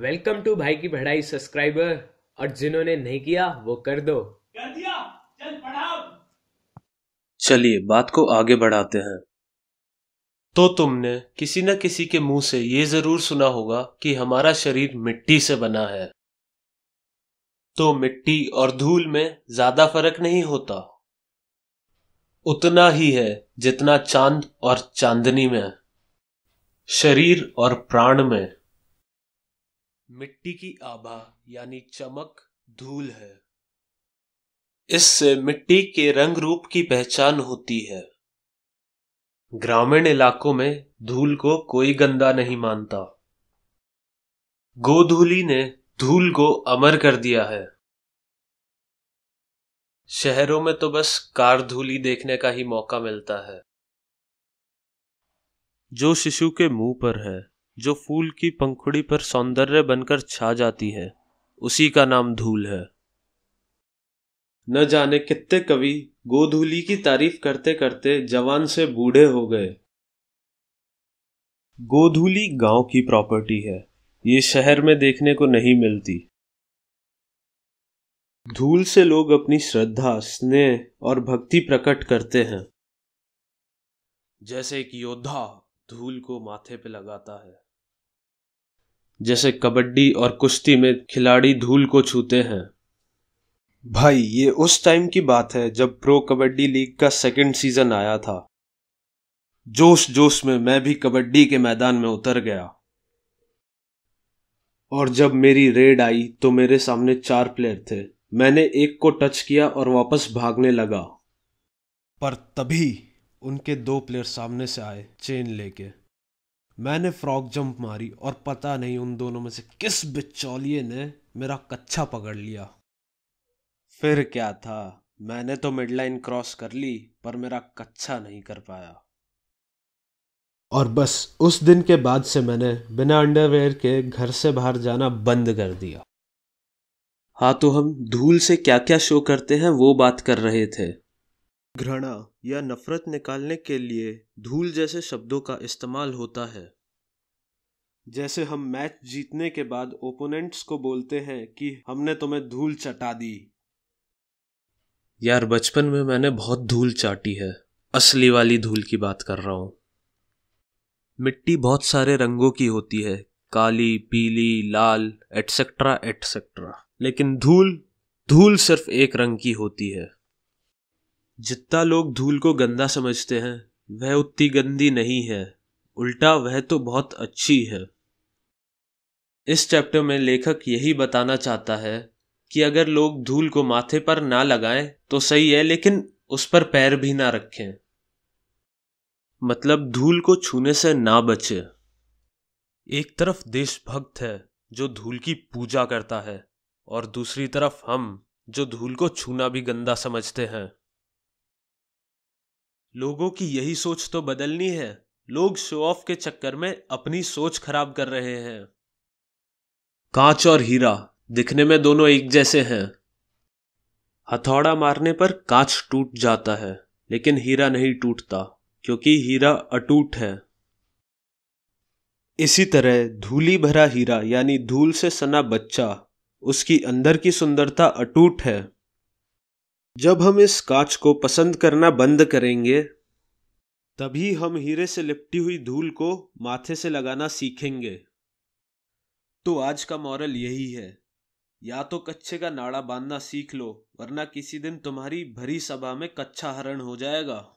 welcome to भाई की पढ़ाई सब्सक्राइबर और जिन्होंने नहीं किया वो कर दो कर दिया चल पढ़ाओ चलिए बात को आगे बढ़ाते हैं तो तुमने किसी न किसी के मुंह से ये जरूर सुना होगा कि हमारा शरीर मिट्टी से बना है तो मिट्टी और धूल में ज्यादा फर्क नहीं होता उतना ही है जितना चांद और चांदनी में शरीर और प्राण में मिट्टी की आभा यानी चमक धूल है इससे मिट्टी के रंग रूप की पहचान होती है ग्रामीण इलाकों में धूल को कोई गंदा नहीं मानता गोधूली ने धूल को अमर कर दिया है शहरों में तो बस कार धूली देखने का ही मौका मिलता है जो शिशु के मुंह पर है जो फूल की पंखुड़ी पर सौंदर्य बनकर छा जाती है उसी का नाम धूल है न जाने कितने कवि गोधूली की तारीफ करते करते जवान से बूढ़े हो गए गोधूली गांव की प्रॉपर्टी है ये शहर में देखने को नहीं मिलती धूल से लोग अपनी श्रद्धा स्नेह और भक्ति प्रकट करते हैं जैसे एक योद्धा धूल को माथे पे लगाता है जैसे कबड्डी और कुश्ती में खिलाड़ी धूल को छूते हैं भाई ये उस टाइम की बात है जब प्रो कबड्डी लीग का सेकंड सीजन आया था जोश जोश में मैं भी कबड्डी के मैदान में उतर गया और जब मेरी रेड आई तो मेरे सामने चार प्लेयर थे मैंने एक को टच किया और वापस भागने लगा पर तभी उनके दो प्लेयर सामने से आए चेन लेके मैंने फ्रॉक जंप मारी और पता नहीं उन दोनों में से किस बिचौलिए ने मेरा कच्छा पकड़ लिया फिर क्या था मैंने तो मिड लाइन क्रॉस कर ली पर मेरा कच्छा नहीं कर पाया और बस उस दिन के बाद से मैंने बिना अंडरवेयर के घर से बाहर जाना बंद कर दिया हाँ तो हम धूल से क्या क्या शो करते हैं वो बात कर रहे थे घृणा या नफरत निकालने के लिए धूल जैसे शब्दों का इस्तेमाल होता है जैसे हम मैच जीतने के बाद ओपोनेंट्स को बोलते हैं कि हमने तुम्हें धूल चटा दी यार बचपन में मैंने बहुत धूल चाटी है असली वाली धूल की बात कर रहा हूं मिट्टी बहुत सारे रंगों की होती है काली पीली लाल एटसेट्रा एटसेट्रा लेकिन धूल धूल सिर्फ एक रंग की होती है जितना लोग धूल को गंदा समझते हैं वह उतनी गंदी नहीं है उल्टा वह तो बहुत अच्छी है इस चैप्टर में लेखक यही बताना चाहता है कि अगर लोग धूल को माथे पर ना लगाएं तो सही है लेकिन उस पर पैर भी ना रखें मतलब धूल को छूने से ना बचे एक तरफ देशभक्त है जो धूल की पूजा करता है और दूसरी तरफ हम जो धूल को छूना भी गंदा समझते हैं लोगों की यही सोच तो बदलनी है लोग शो ऑफ के चक्कर में अपनी सोच खराब कर रहे हैं कांच और हीरा दिखने में दोनों एक जैसे हैं हथौड़ा मारने पर कांच टूट जाता है लेकिन हीरा नहीं टूटता क्योंकि हीरा अटूट है इसी तरह धूली भरा हीरा यानी धूल से सना बच्चा उसकी अंदर की सुंदरता अटूट है जब हम इस कांच को पसंद करना बंद करेंगे तभी हम हीरे से लिपटी हुई धूल को माथे से लगाना सीखेंगे तो आज का मॉरल यही है या तो कच्चे का नाड़ा बांधना सीख लो वरना किसी दिन तुम्हारी भरी सभा में कच्चा हरण हो जाएगा